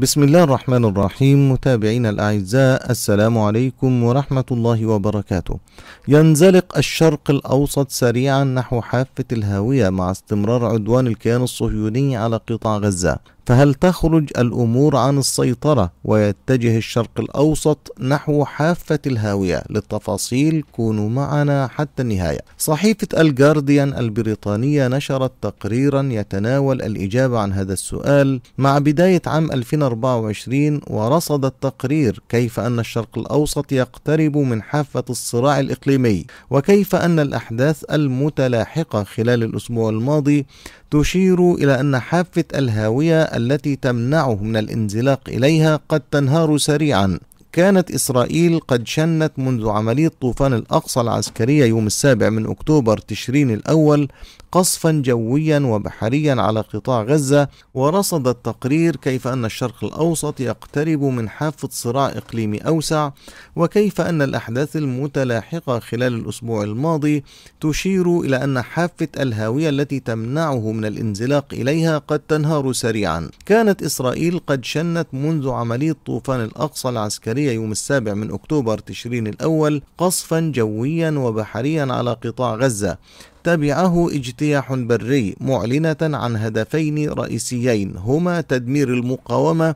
بسم الله الرحمن الرحيم متابعينا الأعزاء السلام عليكم ورحمة الله وبركاته ينزلق الشرق الأوسط سريعا نحو حافة الهاوية مع استمرار عدوان الكيان الصهيوني على قطاع غزة فهل تخرج الامور عن السيطره ويتجه الشرق الاوسط نحو حافه الهاويه للتفاصيل كونوا معنا حتى النهايه صحيفه الجارديان البريطانيه نشرت تقريرا يتناول الاجابه عن هذا السؤال مع بدايه عام 2024 ورصد التقرير كيف ان الشرق الاوسط يقترب من حافه الصراع الاقليمي وكيف ان الاحداث المتلاحقه خلال الاسبوع الماضي تشير الى ان حافه الهاويه التي تمنعه من الانزلاق إليها قد تنهار سريعا كانت إسرائيل قد شنت منذ عملية طوفان الأقصى العسكرية يوم السابع من أكتوبر تشرين الأول قصفا جويا وبحريا على قطاع غزة ورصد التقرير كيف أن الشرق الأوسط يقترب من حافة صراع إقليمي أوسع وكيف أن الأحداث المتلاحقة خلال الأسبوع الماضي تشير إلى أن حافة الهاوية التي تمنعه من الانزلاق إليها قد تنهار سريعا كانت إسرائيل قد شنت منذ عملية طوفان الأقصى العسكرية يوم السابع من أكتوبر تشرين الأول قصفا جويا وبحريا على قطاع غزة تبعه اجتياح بري معلنة عن هدفين رئيسيين هما تدمير المقاومة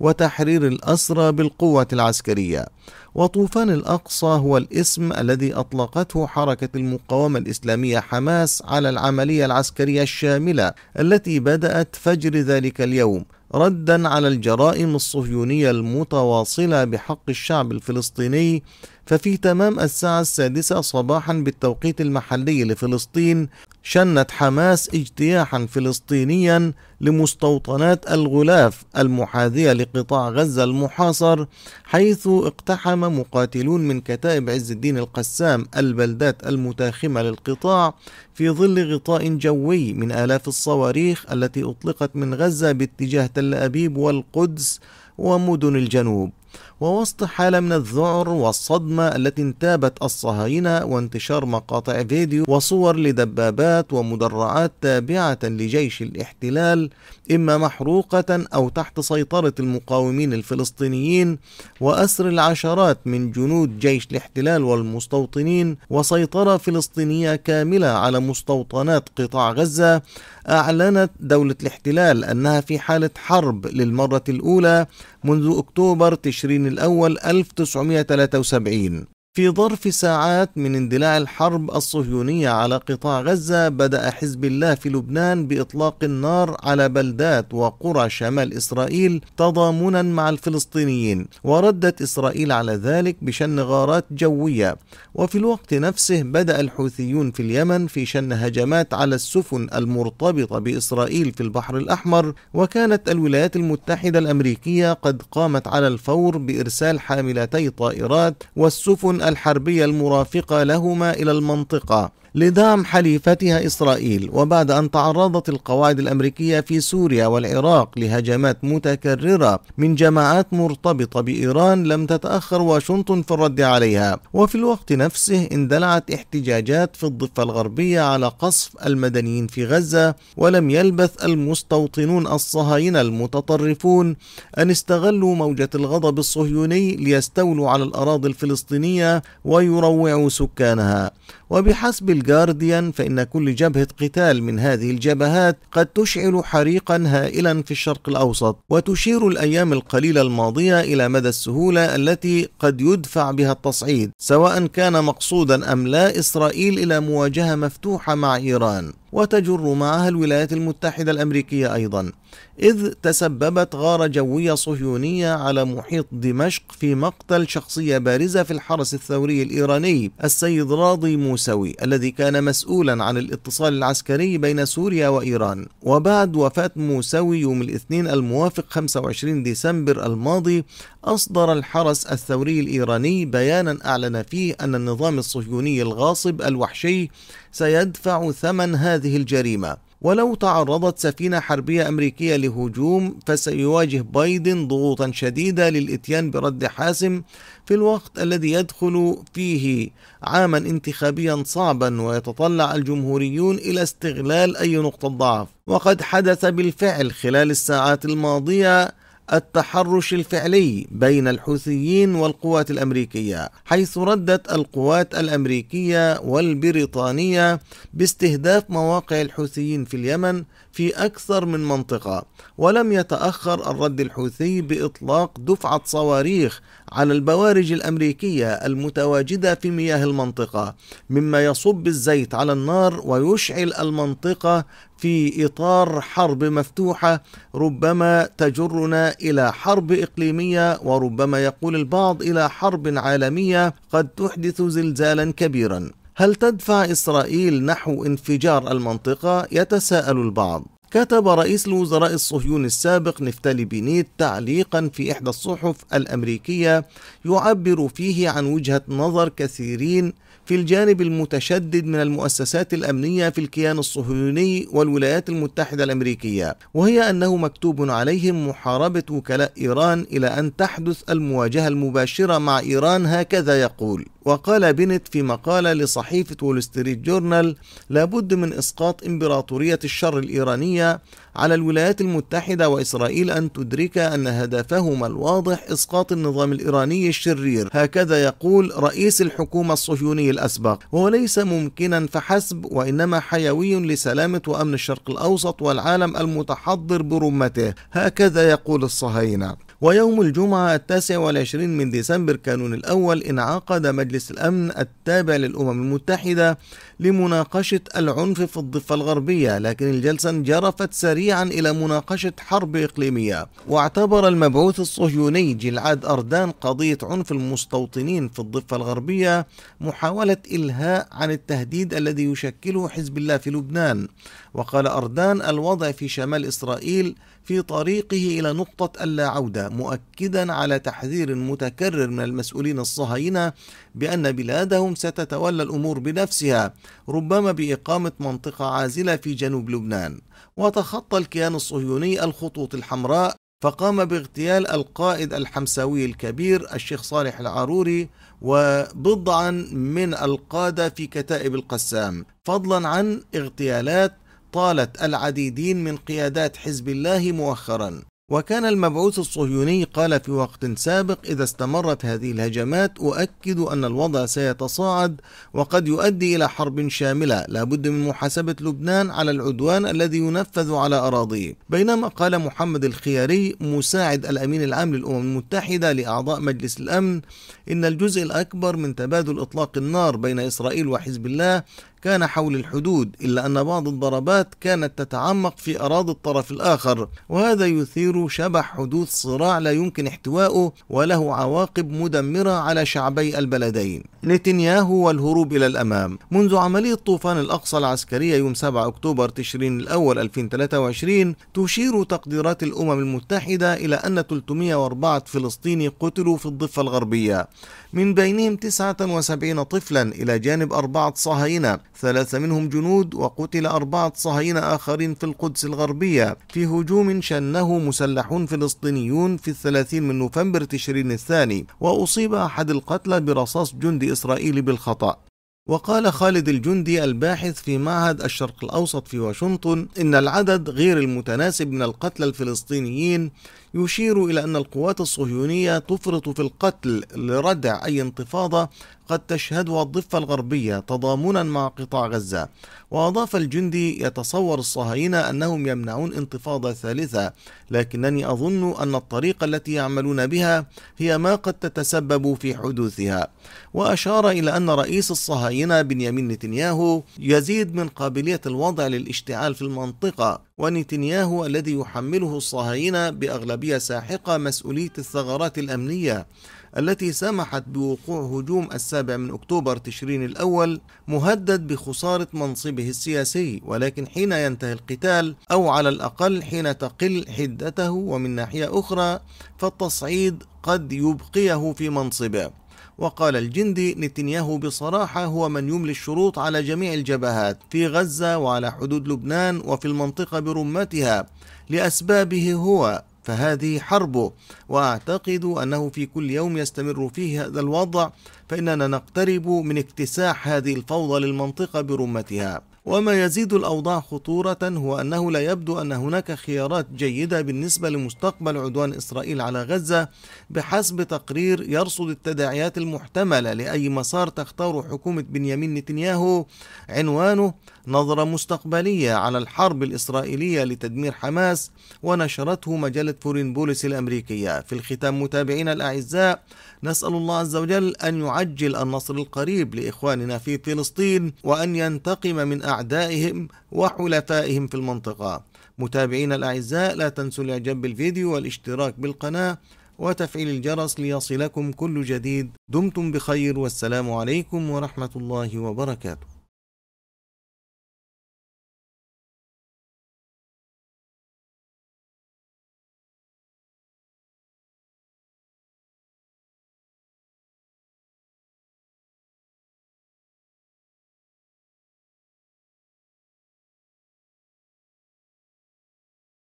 وتحرير الأسرى بالقوة العسكرية وطوفان الأقصى هو الاسم الذي أطلقته حركة المقاومة الإسلامية حماس على العملية العسكرية الشاملة التي بدأت فجر ذلك اليوم ردا على الجرائم الصهيونية المتواصلة بحق الشعب الفلسطيني ففي تمام الساعة السادسة صباحا بالتوقيت المحلي لفلسطين شنت حماس اجتياحا فلسطينيا لمستوطنات الغلاف المحاذية لقطاع غزة المحاصر حيث اقتحم مقاتلون من كتائب عز الدين القسام البلدات المتاخمة للقطاع في ظل غطاء جوي من آلاف الصواريخ التي أطلقت من غزة باتجاه تل أبيب والقدس ومدن الجنوب ووسط حالة من الذعر والصدمة التي انتابت الصهاينة وانتشار مقاطع فيديو وصور لدبابات ومدرعات تابعة لجيش الاحتلال إما محروقة أو تحت سيطرة المقاومين الفلسطينيين وأسر العشرات من جنود جيش الاحتلال والمستوطنين وسيطرة فلسطينية كاملة على مستوطنات قطاع غزة أعلنت دولة الاحتلال أنها في حالة حرب للمرة الأولى منذ أكتوبر تشرين تشرين الأول 1973 في ظرف ساعات من اندلاع الحرب الصهيونية على قطاع غزة بدأ حزب الله في لبنان بإطلاق النار على بلدات وقرى شمال إسرائيل تضامنا مع الفلسطينيين وردت إسرائيل على ذلك بشن غارات جوية وفي الوقت نفسه بدأ الحوثيون في اليمن في شن هجمات على السفن المرتبطة بإسرائيل في البحر الأحمر وكانت الولايات المتحدة الأمريكية قد قامت على الفور بإرسال حاملتي طائرات والسفن الحربية المرافقة لهما إلى المنطقة لدعم حليفتها إسرائيل وبعد أن تعرضت القواعد الأمريكية في سوريا والعراق لهجمات متكررة من جماعات مرتبطة بإيران لم تتأخر واشنطن في الرد عليها وفي الوقت نفسه اندلعت احتجاجات في الضفة الغربية على قصف المدنيين في غزة ولم يلبث المستوطنون الصهاينة المتطرفون أن استغلوا موجة الغضب الصهيوني ليستولوا على الأراضي الفلسطينية ويروعوا سكانها وبحسب الجارديان فإن كل جبهة قتال من هذه الجبهات قد تشعل حريقا هائلا في الشرق الأوسط وتشير الأيام القليلة الماضية إلى مدى السهولة التي قد يدفع بها التصعيد سواء كان مقصودا أم لا إسرائيل إلى مواجهة مفتوحة مع إيران وتجر معها الولايات المتحدة الأمريكية أيضا إذ تسببت غارة جوية صهيونية على محيط دمشق في مقتل شخصية بارزة في الحرس الثوري الإيراني السيد راضي موسوي الذي كان مسؤولا عن الاتصال العسكري بين سوريا وإيران وبعد وفاة موسوي يوم الاثنين الموافق 25 ديسمبر الماضي أصدر الحرس الثوري الإيراني بيانا أعلن فيه أن النظام الصهيوني الغاصب الوحشي سيدفع ثمن هذه الجريمة ولو تعرضت سفينة حربية أمريكية لهجوم فسيواجه بايدن ضغوطا شديدة للإتيان برد حاسم في الوقت الذي يدخل فيه عاما انتخابيا صعبا ويتطلع الجمهوريون إلى استغلال أي نقطة ضعف وقد حدث بالفعل خلال الساعات الماضية التحرش الفعلي بين الحوثيين والقوات الامريكيه حيث ردت القوات الامريكيه والبريطانيه باستهداف مواقع الحوثيين في اليمن في اكثر من منطقه ولم يتاخر الرد الحوثي باطلاق دفعه صواريخ على البوارج الأمريكية المتواجدة في مياه المنطقة مما يصب الزيت على النار ويشعل المنطقة في إطار حرب مفتوحة ربما تجرنا إلى حرب إقليمية وربما يقول البعض إلى حرب عالمية قد تحدث زلزالا كبيرا هل تدفع إسرائيل نحو انفجار المنطقة؟ يتساءل البعض كتب رئيس الوزراء الصهيوني السابق نفتالي بينيت تعليقا في إحدى الصحف الأمريكية يعبر فيه عن وجهة نظر كثيرين في الجانب المتشدد من المؤسسات الأمنية في الكيان الصهيوني والولايات المتحدة الأمريكية وهي أنه مكتوب عليهم محاربة وكلاء إيران إلى أن تحدث المواجهة المباشرة مع إيران هكذا يقول وقال بنت في مقالة لصحيفة وول ستريت جورنال لابد من إسقاط إمبراطورية الشر الإيرانية على الولايات المتحدة وإسرائيل أن تدرك أن هدفهما الواضح إسقاط النظام الإيراني الشرير هكذا يقول رئيس الحكومة الصهيوني الأسبق وهو ليس ممكنا فحسب وإنما حيوي لسلامة وأمن الشرق الأوسط والعالم المتحضر برمته هكذا يقول الصهاينة ويوم الجمعة التاسع والعشرين من ديسمبر كانون الأول انعقد مجلس الأمن التابع للأمم المتحدة لمناقشة العنف في الضفة الغربية لكن الجلسة انجرفت سريعا إلى مناقشة حرب إقليمية واعتبر المبعوث الصهيوني جلعاد أردان قضية عنف المستوطنين في الضفة الغربية محاولة إلهاء عن التهديد الذي يشكله حزب الله في لبنان وقال أردان الوضع في شمال إسرائيل في طريقه إلى نقطة اللا عودة مؤكدا على تحذير متكرر من المسؤولين الصهاينة بأن بلادهم ستتولى الأمور بنفسها ربما بإقامة منطقة عازلة في جنوب لبنان وتخطى الكيان الصهيوني الخطوط الحمراء فقام باغتيال القائد الحمساوي الكبير الشيخ صالح العروري وبضعا من القادة في كتائب القسام فضلا عن اغتيالات طالت العديدين من قيادات حزب الله مؤخرا وكان المبعوث الصهيوني قال في وقت سابق إذا استمرت هذه الهجمات أؤكد أن الوضع سيتصاعد وقد يؤدي إلى حرب شاملة لابد من محاسبة لبنان على العدوان الذي ينفذ على أراضيه بينما قال محمد الخياري مساعد الأمين العام للأمم المتحدة لأعضاء مجلس الأمن إن الجزء الأكبر من تبادل إطلاق النار بين إسرائيل وحزب الله كان حول الحدود إلا أن بعض الضربات كانت تتعمق في أراضي الطرف الآخر وهذا يثير شبح حدوث صراع لا يمكن احتواؤه وله عواقب مدمرة على شعبي البلدين نتنياهو والهروب إلى الأمام منذ عملية طوفان الأقصى العسكرية يوم 7 أكتوبر تشرين الأول 2023 تشير تقديرات الأمم المتحدة إلى أن 304 فلسطيني قتلوا في الضفة الغربية من بينهم 79 طفلا إلى جانب أربعة صهاينة ثلاثة منهم جنود وقتل أربعة صهاينة آخرين في القدس الغربية في هجوم شنه مسلحون فلسطينيون في الثلاثين من نوفمبر تشرين الثاني وأصيب أحد القتلى برصاص جندي إسرائيلي بالخطأ وقال خالد الجندي الباحث في معهد الشرق الأوسط في واشنطن إن العدد غير المتناسب من القتلى الفلسطينيين يشير إلى أن القوات الصهيونية تفرط في القتل لردع أي انتفاضة قد تشهدها الضفة الغربية تضامنا مع قطاع غزة وأضاف الجندي يتصور الصهاينة أنهم يمنعون انتفاضة ثالثة لكنني أظن أن الطريقة التي يعملون بها هي ما قد تتسبب في حدوثها وأشار إلى أن رئيس الصهاينة بنيامين نتنياهو يزيد من قابلية الوضع للاشتعال في المنطقة ونتنياهو الذي يحمله الصهاينة بأغلبية ساحقة مسؤولية الثغرات الأمنية التي سمحت بوقوع هجوم السابع من أكتوبر تشرين الأول مهدد بخسارة منصبه السياسي ولكن حين ينتهي القتال أو على الأقل حين تقل حدته ومن ناحية أخرى فالتصعيد قد يبقيه في منصبه وقال الجندي نتنياهو بصراحة هو من يملي الشروط على جميع الجبهات في غزة وعلى حدود لبنان وفي المنطقة برمتها لأسبابه هو فهذه حربه واعتقد انه في كل يوم يستمر فيه هذا الوضع فاننا نقترب من اكتساح هذه الفوضى للمنطقه برمتها وما يزيد الأوضاع خطورة هو أنه لا يبدو أن هناك خيارات جيدة بالنسبة لمستقبل عدوان إسرائيل على غزة بحسب تقرير يرصد التداعيات المحتملة لأي مسار تختار حكومة بنيامين نتنياهو عنوانه نظرة مستقبلية على الحرب الإسرائيلية لتدمير حماس ونشرته مجلة فورين بوليس الأمريكية في الختام متابعينا الأعزاء نسأل الله عز وجل أن يعجل النصر القريب لإخواننا في فلسطين وأن ينتقم من أعدائهم وحلفائهم في المنطقة متابعين الأعزاء لا تنسوا الإعجاب بالفيديو والاشتراك بالقناة وتفعيل الجرس ليصلكم كل جديد دمتم بخير والسلام عليكم ورحمة الله وبركاته